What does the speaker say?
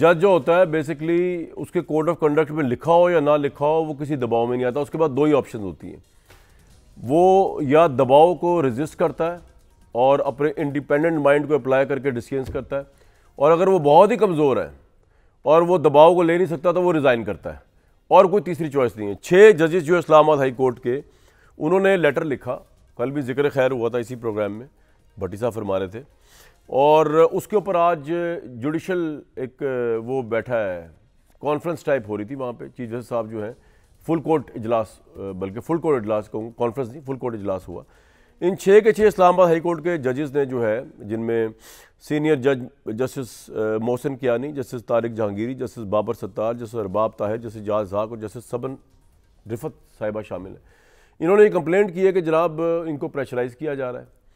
जज जो होता है बेसिकली उसके कोड ऑफ कंडक्ट में लिखा हो या ना लिखा हो वो किसी दबाव में नहीं आता उसके बाद दो ही ऑप्शन होती हैं वो या दबाव को रजिस्ट करता है और अपने इंडिपेंडेंट माइंड को अप्लाई करके डिसीजन करता है और अगर वो बहुत ही कमज़ोर है और वो दबाव को ले नहीं सकता तो वो रिज़ाइन करता है और कोई तीसरी चॉइस नहीं है छः जजेस जो इस्लामाबाद हाई कोर्ट के उन्होंने लेटर लिखा कल भी जिक्र खैर हुआ था इसी प्रोग्राम में भट्टी साहब फरमा रहे थे और उसके ऊपर आज जुडिशल एक वो बैठा है कॉन्फ्रेंस टाइप हो रही थी वहाँ पे चीफ जस्टिस साहब जो हैं फुल कोर्ट इजलास बल्कि फुल कोर्ट इजलास कहूँ कॉन्फ्रेंस नहीं फुल कोर्ट इजलास हुआ इन छः के छः इस्लामाबाद हाई कोर्ट के जजेस ने जो है जिनमें सीनियर जज justice Mohsin Kiani justice Tariq Jahangiri justice Babar Sattar justice Arbab Tahir justice जाज झाक और जस्टिस सबन रिफत साहिबा शामिल हैं इन्होंने ये कंप्लेंट की है कि जनाब इनको प्रेशराइज़ किया जा रहा है